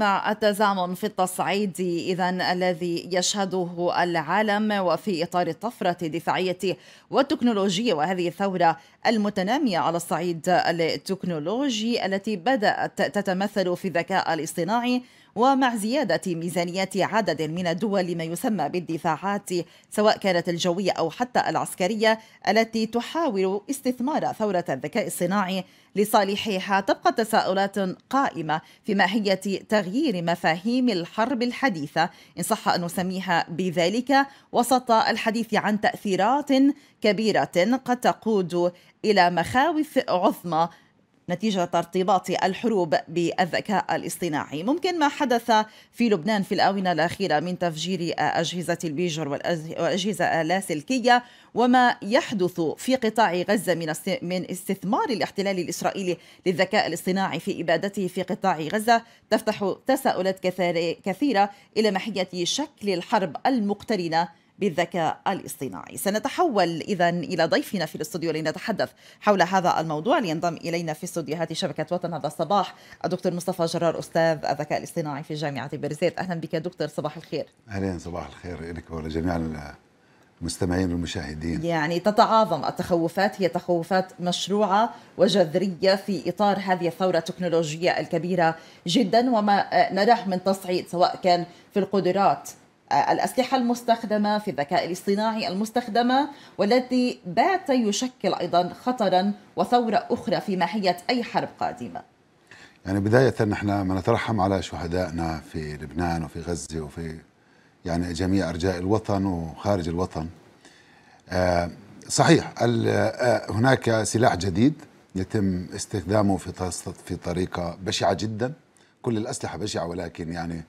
مع التزامن في التصعيد اذا الذي يشهده العالم وفي اطار الطفره الدفاعيه والتكنولوجيه وهذه الثوره المتناميه على الصعيد التكنولوجي التي بدات تتمثل في الذكاء الاصطناعي ومع زيادة ميزانية عدد من الدول لما يسمى بالدفاعات سواء كانت الجوية أو حتى العسكرية التي تحاول استثمار ثورة الذكاء الصناعي لصالحها تبقى تساؤلات قائمة في ماهية تغيير مفاهيم الحرب الحديثة إن صح أن نسميها بذلك وسط الحديث عن تأثيرات كبيرة قد تقود إلى مخاوف عظمى نتيجة ارتباط الحروب بالذكاء الاصطناعي ممكن ما حدث في لبنان في الآونة الأخيرة من تفجير أجهزة البيجر والأجهزة اللاسلكية وما يحدث في قطاع غزة من من استثمار الاحتلال الإسرائيلي للذكاء الاصطناعي في إبادته في قطاع غزة تفتح تساؤلات كثيرة إلى محية شكل الحرب المقترنة بالذكاء الاصطناعي سنتحول إذا إلى ضيفنا في الاستوديو لنتحدث حول هذا الموضوع لينضم إلينا في استوديوهات شبكة وطن هذا الصباح الدكتور مصطفى جرار أستاذ الذكاء الاصطناعي في جامعة بيرزيت أهلا بك دكتور صباح الخير أهلا صباح الخير لك ولجميع المستمعين والمشاهدين يعني تتعاظم التخوفات هي تخوفات مشروعة وجذرية في إطار هذه الثورة التكنولوجية الكبيرة جدا وما نراه من تصعيد سواء كان في القدرات الأسلحة المستخدمة في الذكاء الاصطناعي المستخدمة والتي بات يشكل أيضا خطرا وثورة أخرى في ماهية أي حرب قادمة يعني بداية نحن ما نترحم على شهدائنا في لبنان وفي غزة وفي يعني جميع أرجاء الوطن وخارج الوطن آه، صحيح آه، هناك سلاح جديد يتم استخدامه في في طريقة بشعة جدا كل الأسلحة بشعة ولكن يعني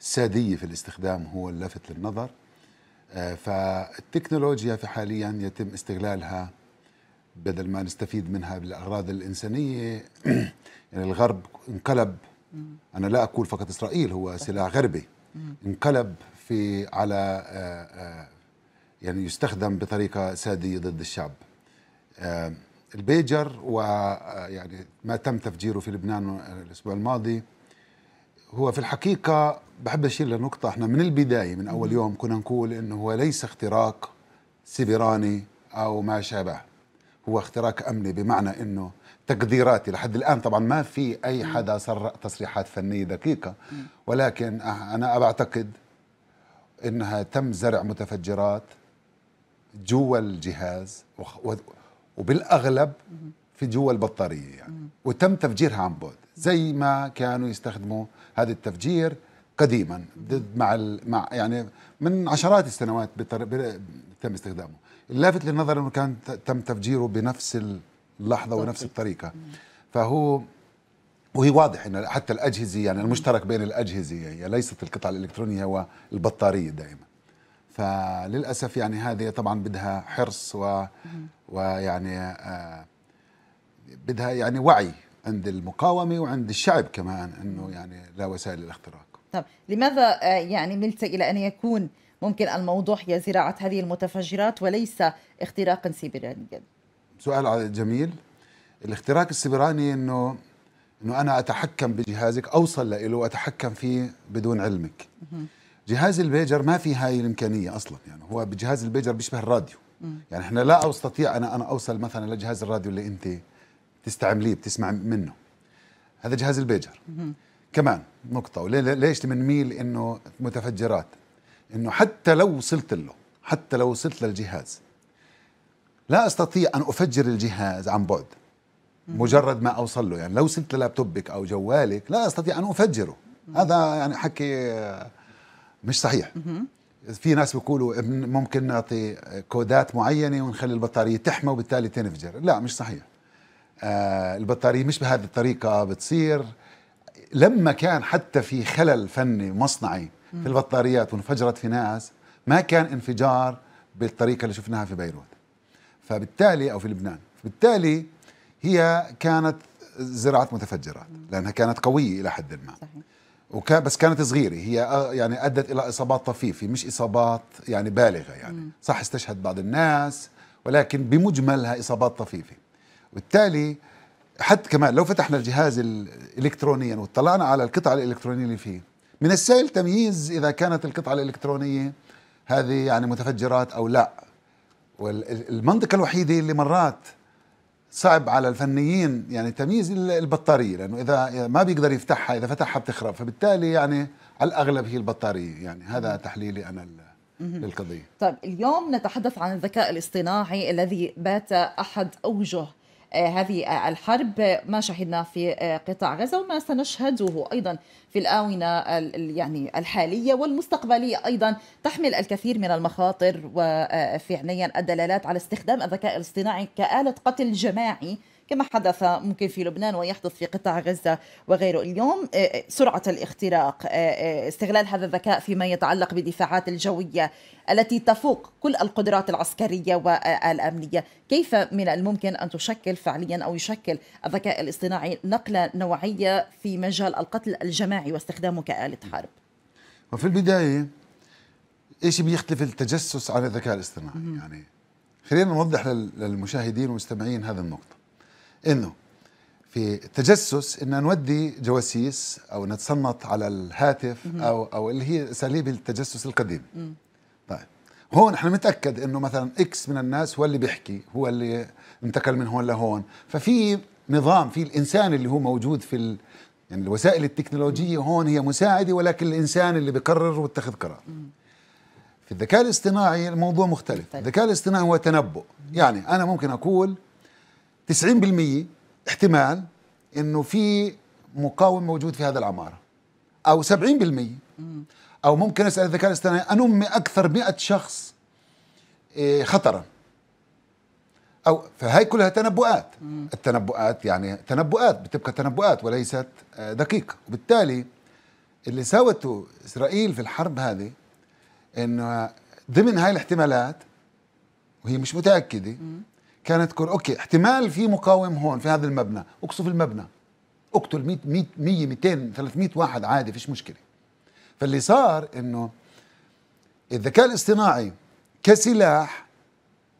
سادية في الاستخدام هو اللافت للنظر آه، فالتكنولوجيا في حاليا يتم استغلالها بدل ما نستفيد منها بالأغراض الإنسانية يعني الغرب انقلب أنا لا أقول فقط إسرائيل هو سلاح غربي انقلب في على آه، آه، يعني يستخدم بطريقة سادية ضد الشعب البيجر ويعني ما تم تفجيره في لبنان الأسبوع الماضي هو في الحقيقة بحب أشير لنقطة احنا من البداية من أول يوم كنا نقول إنه هو ليس اختراق سيبراني أو ما شابه هو اختراق أمني بمعنى إنه تقديراتي لحد الآن طبعا ما في أي حدا صر تصريحات فنية دقيقة ولكن أه، أنا أعتقد إنها تم زرع متفجرات جوا الجهاز وبالأغلب في جوا البطارية يعني وتم تفجيرها عن بعد زي ما كانوا يستخدموا هذا التفجير قديما ضد مع مع يعني من عشرات السنوات تم استخدامه اللافت للنظر انه كان تم تفجيره بنفس اللحظه ونفس الطريقه فهو وهي واضح ان حتى الاجهزه يعني المشترك بين الاجهزه هي ليست القطع الالكترونيه والبطاريه دائما فللاسف يعني هذه طبعا بدها حرص و ويعني آه، بدها يعني وعي عند المقاومه وعند الشعب كمان انه يعني لا وسائل الاختراق طب لماذا آه، يعني ملت الى ان يكون ممكن الموضوع هي زراعه هذه المتفجرات وليس اختراقا سيبرانيا سؤال جميل الاختراق السيبراني انه انه انا اتحكم بجهازك اوصل له واتحكم فيه بدون علمك جهاز البيجر ما في هاي الامكانيه اصلا يعني هو بجهاز البيجر بيشبه الراديو يعني احنا لا استطيع انا انا اوصل مثلا لجهاز الراديو اللي انت تستعمليه بتسمع منه هذا جهاز البيجر كمان نقطة وليش بنميل انه متفجرات انه حتى لو وصلت له حتى لو وصلت للجهاز لا استطيع ان افجر الجهاز عن بعد مجرد ما اوصل له يعني لو وصلت للابتوبك او جوالك لا استطيع ان افجره هذا يعني حكي مش صحيح في ناس بيقولوا ممكن نعطي كودات معينه ونخلي البطاريه تحمى وبالتالي تنفجر لا مش صحيح آه، البطاريه مش بهذه الطريقه بتصير لما كان حتى في خلل فني مصنعي في البطاريات وانفجرت في ناس ما كان انفجار بالطريقه اللي شفناها في بيروت فبالتالي او في لبنان بالتالي هي كانت زراعه متفجرات لانها كانت قويه الى حد ما صحيح. وكان بس كانت صغيره هي آه، يعني ادت الى اصابات طفيفه مش اصابات يعني بالغه يعني صح استشهد بعض الناس ولكن بمجملها اصابات طفيفه بالتالي حتى كمان لو فتحنا الجهاز الكترونيا واطلعنا على القطعه الالكترونيه اللي فيه من السهل تمييز اذا كانت القطعه الالكترونيه هذه يعني متفجرات او لا والمنطقه الوحيده اللي مرات صعب على الفنيين يعني تمييز البطاريه لانه اذا ما بيقدر يفتحها اذا فتحها بتخرب فبالتالي يعني على الاغلب هي البطاريه يعني هذا تحليلي انا للقضيه طيب اليوم نتحدث عن الذكاء الاصطناعي الذي بات احد اوجه آه، هذه آه، الحرب آه، ما شهدنا في قطاع غزة وما سنشهده أيضا في الآونة يعني الحالية والمستقبلية أيضا تحمل الكثير من المخاطر وفعليا الدلالات على استخدام الذكاء الاصطناعي كآلة قتل جماعي كما حدث ممكن في لبنان ويحدث في قطاع غزة وغيره اليوم آه، آه، سرعة الاختراق آه، استغلال هذا الذكاء فيما يتعلق بدفاعات الجوية التي تفوق كل القدرات العسكرية والأمنية كيف من الممكن أن تشكل فعليا أو يشكل الذكاء الاصطناعي نقلة نوعية في مجال القتل الجماعي واستخدامه كآلة حرب وفي البداية ايش بيختلف التجسس عن الذكاء الاصطناعي يعني خلينا نوضح للمشاهدين والمستمعين هذه النقطة انه في التجسس ان نودي جواسيس او نتصنت على الهاتف او او اللي هي اساليب التجسس القديم طيب هون احنا متاكد انه مثلا اكس من الناس هو اللي بيحكي هو اللي انتقل من هون لهون ففي نظام في الانسان اللي هو موجود في ال... يعني الوسائل التكنولوجيه هون هي مساعده ولكن الانسان اللي بقرر واتخذ قرار في الذكاء الاصطناعي الموضوع مختلف الذكاء الاصطناعي هو تنبؤ يعني انا ممكن اقول 90% احتمال انه في مقاوم موجود في هذا العماره او 70% او ممكن اسال الذكاء الاصطناعي انمي اكثر 100 شخص آه، خطرا او فهي كلها تنبؤات التنبؤات يعني تنبؤات بتبقى تنبؤات وليست آه، دقيقه وبالتالي اللي سوته اسرائيل في الحرب هذه انه ضمن هاي الاحتمالات وهي مش متاكده كانت كور اوكي احتمال في مقاوم هون في هذا المبنى اقصف المبنى اقتل 100 100 200 300 واحد عادي فيش مشكله فاللي صار انه الذكاء الاصطناعي كسلاح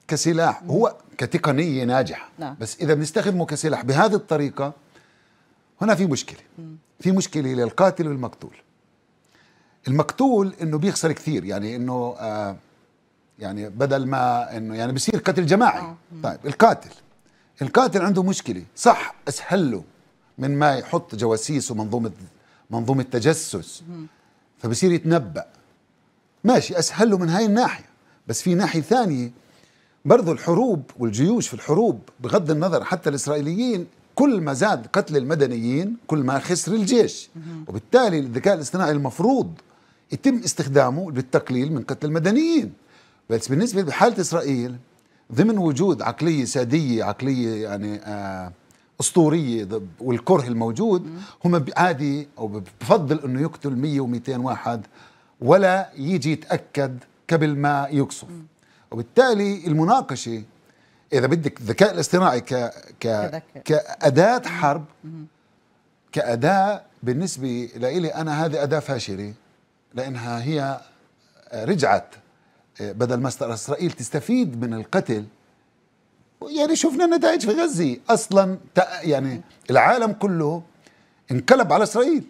كسلاح هو كتقنيه ناجحه نعم. بس اذا بنستخدمه كسلاح بهذه الطريقه هنا في مشكله في مشكله للقاتل والمقتول المقتول انه بيخسر كثير يعني انه آه يعني بدل ما انه يعني بصير قتل جماعي آه. طيب القاتل القاتل عنده مشكله صح اسهل له من ما يحط جواسيس ومنظومه منظومه تجسس فبصير يتنبأ ماشي اسهل له من هاي الناحيه بس في ناحيه ثانيه برضو الحروب والجيوش في الحروب بغض النظر حتى الاسرائيليين كل ما زاد قتل المدنيين كل ما خسر الجيش وبالتالي الذكاء الاصطناعي المفروض يتم استخدامه للتقليل من قتل المدنيين بس بالنسبه لحاله اسرائيل ضمن وجود عقليه ساديه عقليه يعني آه اسطوريه والكره الموجود هم عادي او بفضل انه يقتل 100 و200 واحد ولا يجي يتاكد قبل ما يقصف وبالتالي المناقشه اذا بدك الذكاء الاصطناعي ك ك كاداه حرب كاداه بالنسبه لإلي انا هذه اداه فاشله لانها هي رجعت بدل ما اسرائيل تستفيد من القتل يعني شفنا النتائج في غزه اصلا يعني العالم كله انقلب على اسرائيل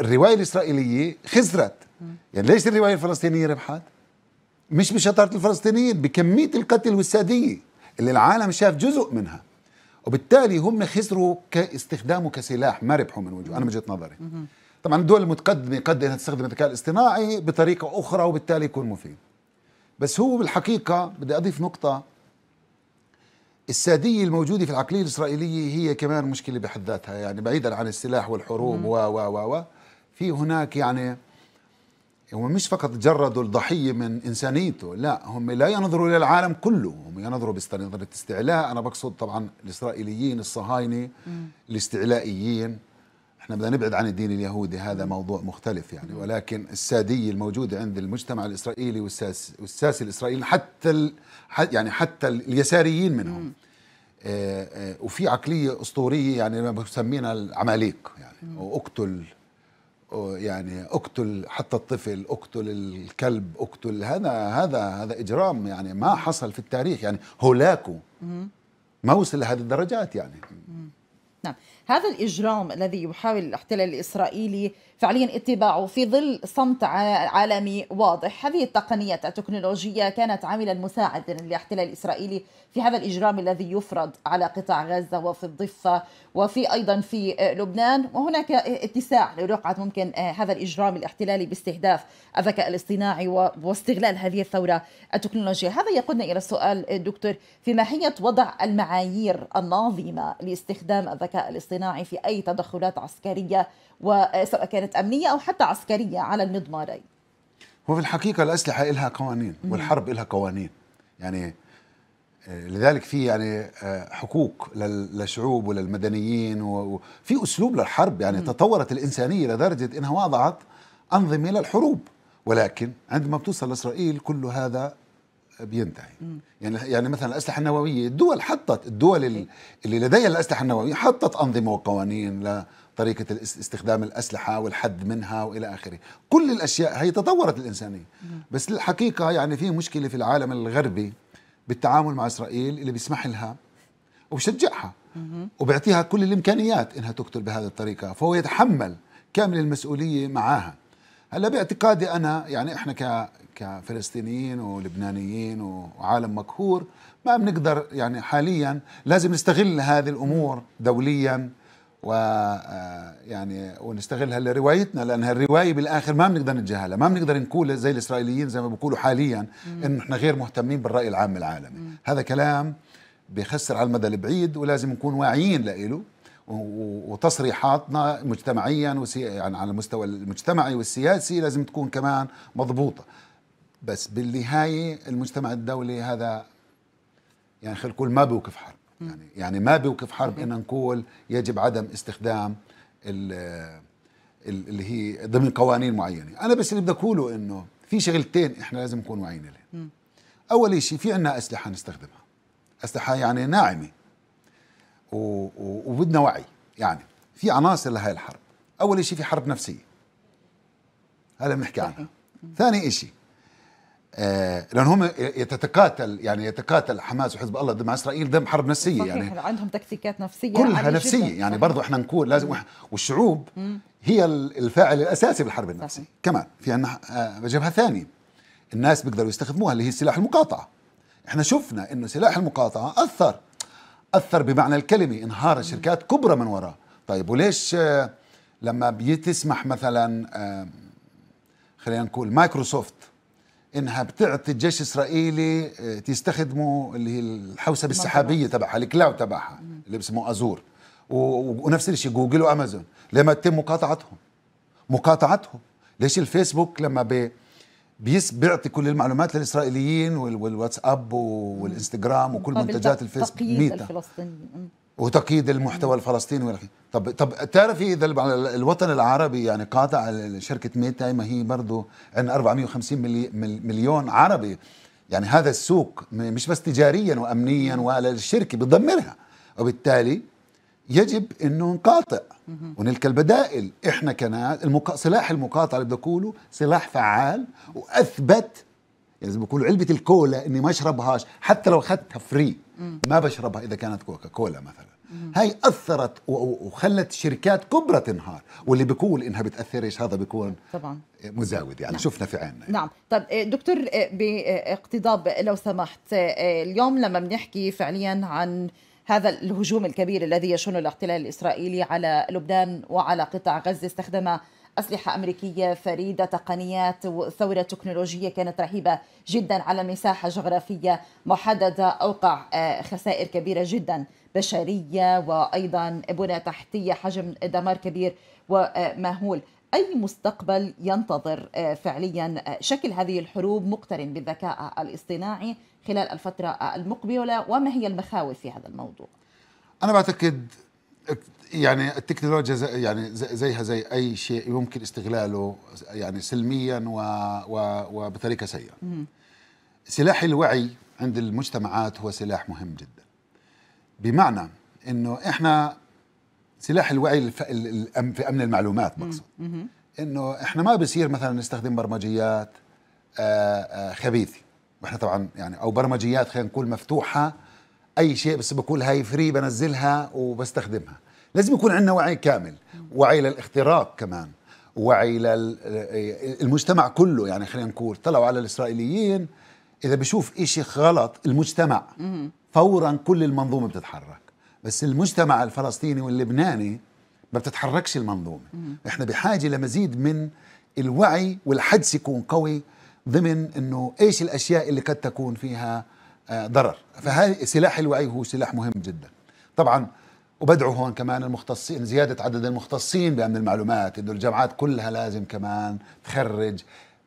الروايه الاسرائيليه خسرت يعني ليش الروايه الفلسطينيه ربحت مش بشطاره الفلسطينيين بكميه القتل والساديه اللي العالم شاف جزء منها وبالتالي هم خسروا كاستخدامه كسلاح ما ربحوا من وجهه انا وجهه نظري طبعا الدول المتقدمه قد انها تستخدم الذكاء الاصطناعي بطريقه اخرى وبالتالي يكون مفيد بس هو بالحقيقة بدي أضيف نقطة السادية الموجودة في العقلية الإسرائيلية هي كمان مشكلة بحد ذاتها يعني بعيدا عن السلاح والحروب و و و في هناك يعني هم مش فقط جردوا الضحية من إنسانيته لا هم لا ينظروا إلى العالم كله هم ينظروا بنظرة استعلاء أنا بقصد طبعا الإسرائيليين الصهاينة الاستعلائيين احنا بدنا نبعد عن الدين اليهودي هذا موضوع مختلف يعني ولكن السادية الموجودة عند المجتمع الإسرائيلي والساس والساسي الإسرائيلي حتى ال... يعني حتى اليساريين منهم آه،, آه وفي عقلية أسطورية يعني ما بسمينا العماليق يعني واقتل يعني اقتل حتى الطفل اقتل الكلب اقتل هذا هذا هذا اجرام يعني ما حصل في التاريخ يعني هولاكو ما وصل لهذه الدرجات يعني نعم هذا الإجرام الذي يحاول الاحتلال الإسرائيلي فعليا اتباعه في ظل صمت عالمي واضح هذه التقنيات التكنولوجية كانت عاملا مساعدا للاحتلال الإسرائيلي في هذا الإجرام الذي يفرض على قطاع غزة وفي الضفة وفي أيضا في آه، لبنان وهناك اتساع لرقعة ممكن آه، هذا الإجرام الاحتلالي باستهداف الذكاء الاصطناعي واستغلال هذه الثورة التكنولوجية هذا يقودنا إلى السؤال آه، دكتور في ماهية وضع المعايير الناظمة لاستخدام الذكاء الذكاء الاصطناعي في أي تدخلات عسكرية وسواء كانت أمنية أو حتى عسكرية على المضمارين وفي الحقيقة الأسلحة لها قوانين والحرب لها قوانين يعني آه، لذلك في يعني آه، حقوق للشعوب وللمدنيين وفي اسلوب للحرب يعني تطورت الانسانيه لدرجه انها وضعت انظمه للحروب ولكن عندما بتوصل لاسرائيل كل هذا بينتهي يعني يعني مثلا الاسلحه النوويه الدول حطت الدول اللي لديها الاسلحه النوويه حطت انظمه وقوانين لطريقه استخدام الاسلحه والحد منها والى اخره كل الاشياء هي تطورت الانسانيه بس الحقيقه يعني في مشكله في العالم الغربي بالتعامل مع اسرائيل اللي بيسمح لها وبشجعها وبيعطيها كل الامكانيات انها تقتل بهذه الطريقه فهو يتحمل كامل المسؤوليه معاها هلا باعتقادي انا يعني احنا ك كفلسطينيين ولبنانيين وعالم مقهور ما بنقدر يعني حاليا لازم نستغل هذه الامور دوليا و آه، يعني ونستغلها لروايتنا لانها الروايه بالاخر ما بنقدر نتجاهلها، ما بنقدر نقول زي الاسرائيليين زي ما بيقولوا حاليا انه احنا غير مهتمين بالراي العام العالمي، مم. هذا كلام بيخسر على المدى البعيد ولازم نكون واعيين لإله وتصريحاتنا مجتمعيا وسي... يعني على المستوى المجتمعي والسياسي لازم تكون كمان مضبوطه بس بالنهايه المجتمع الدولي هذا يعني خلينا نقول ما بيوقف حرب يعني يعني ما بيوقف حرب ان نقول يجب عدم استخدام اللي هي ضمن قوانين معينه انا بس اللي بدي اقوله انه في شغلتين احنا لازم نكون واعيين لهم اول شيء في عندنا اسلحه نستخدمها اسلحه يعني ناعمه و... و... وبدنا وعي يعني في عناصر لهي الحرب اول شيء في حرب نفسيه هذا بنحكي عنها ثاني شيء آه، لان هم يتتقاتل يعني يتقاتل حماس وحزب الله مع اسرائيل ضمن حرب نفسيه صحيح يعني عندهم تكتيكات نفسيه كلها نفسيه جداً. يعني برضه احنا نقول لازم والشعوب مم. هي الفاعل الاساسي بالحرب النفسيه صحيح. كمان في عندنا آه، جبهه ثانيه الناس بيقدروا يستخدموها اللي هي سلاح المقاطعه احنا شفنا انه سلاح المقاطعه اثر اثر بمعنى الكلمه انهار شركات كبرى من وراه طيب وليش آه، لما بيتسمح مثلا خلينا نقول مايكروسوفت انها بتعطي الجيش الاسرائيلي آه، تستخدمه اللي هي الحوسبه السحابيه تبعها الكلاود تبعها اللي بسموه ازور ونفس الشيء جوجل وامازون لما تتم مقاطعتهم مقاطعتهم ليش الفيسبوك لما بي بيس بيعطي كل المعلومات للاسرائيليين والواتساب والانستغرام وكل منتجات الفيسبوك ميتا الفلسطيني وتقييد المحتوى الفلسطيني والى طب طب تعرفي اذا الوطن العربي يعني قاطع شركه ميتا ما هي برضه عندنا 450 ملي مليون عربي يعني هذا السوق مش بس تجاريا وامنيا ولا الشركه بتدمرها وبالتالي يجب انه نقاطع ونلقى البدائل احنا كنا المقا... سلاح المقاطعه اللي بدي اقوله سلاح فعال واثبت يعني زي ما بيقولوا علبه الكولا اني ما اشربهاش حتى لو اخذتها فري ما بشربها إذا كانت كوكا كولا مثلا هاي أثرت وخلت شركات كبرى تنهار واللي بيقول إنها بتاثر ايش هذا بيكون طبعا مزاود يعني نعم. شفنا في عيننا يعني. نعم طب إيه، دكتور إيه، باقتضاب لو سمحت إيه، اليوم لما بنحكي فعليا عن هذا الهجوم الكبير الذي يشن الاحتلال الإسرائيلي على لبنان وعلى قطاع غزة استخدم أسلحة أمريكية فريدة تقنيات وثورة تكنولوجية كانت رهيبة جدا على مساحة جغرافية محددة أوقع آه، خسائر كبيرة جدا بشرية وأيضا بنى تحتية حجم دمار كبير ومهول أي مستقبل ينتظر آه، فعليا آه، شكل هذه الحروب مقترن بالذكاء الاصطناعي خلال الفترة المقبلة وما هي المخاوف في هذا الموضوع؟ أنا بعتقد يعني التكنولوجيا زي يعني زيها زي اي شيء يمكن استغلاله يعني سلميا و و وبطريقه سيئه. سلاح الوعي عند المجتمعات هو سلاح مهم جدا. بمعنى انه احنا سلاح الوعي في امن المعلومات مقصود. انه احنا ما بصير مثلا نستخدم برمجيات آه، آه، خبيثه، واحنا طبعا يعني او برمجيات خلينا نقول مفتوحه اي شيء بس بقول هاي فري بنزلها وبستخدمها لازم يكون عندنا وعي كامل وعي للاختراق كمان وعي للمجتمع كله يعني خلينا نقول طلعوا على الاسرائيليين اذا بشوف إشي غلط المجتمع فورا كل المنظومه بتتحرك بس المجتمع الفلسطيني واللبناني ما بتتحركش المنظومه احنا بحاجه لمزيد من الوعي والحدس يكون قوي ضمن انه ايش الاشياء اللي قد تكون فيها آه، ضرر فهذا سلاح الوعي هو سلاح مهم جدا طبعا وبدعو هون كمان المختصين زيادة عدد المختصين بأمن المعلومات إنه الجامعات كلها لازم كمان تخرج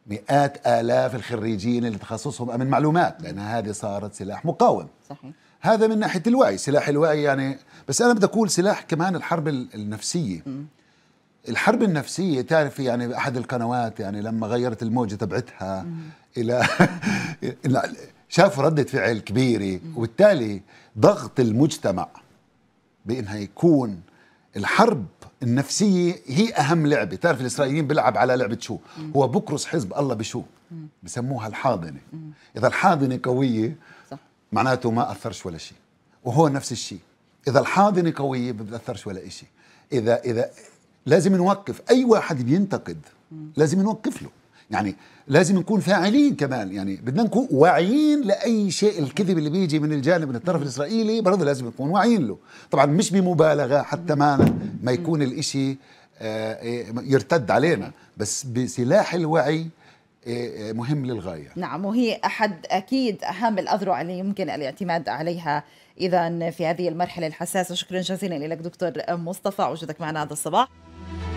مئات آلاف الخريجين اللي تخصصهم أمن معلومات لأن هذه صارت سلاح مقاوم صحيح هذا من ناحية الوعي سلاح الوعي يعني بس أنا بدي أقول سلاح كمان الحرب النفسية م. الحرب النفسية تعرف يعني أحد القنوات يعني لما غيرت الموجة تبعتها إلى شافوا ردة فعل كبيرة وبالتالي ضغط المجتمع بأنها يكون الحرب النفسية هي أهم لعبة تعرف الإسرائيليين بيلعب على لعبة شو هو بكرس حزب الله بشو بسموها الحاضنة إذا الحاضنة قوية صح. معناته ما أثرش ولا شيء وهو نفس الشيء إذا الحاضنة قوية ما بتأثرش ولا شيء إذا إذا لازم نوقف أي واحد بينتقد لازم نوقف له يعني لازم نكون فاعلين كمان يعني بدنا نكون واعيين لاي شيء الكذب اللي بيجي من الجانب من الطرف الاسرائيلي برضه لازم نكون واعيين له طبعا مش بمبالغه حتى ما ما يكون الإشي آه، إيه، يرتد علينا بس بسلاح الوعي إيه، إيه، مهم للغايه نعم وهي احد اكيد اهم الاذرع اللي يمكن الاعتماد عليها اذا في هذه المرحله الحساسه شكرا جزيلا لك دكتور مصطفى وجودك معنا هذا الصباح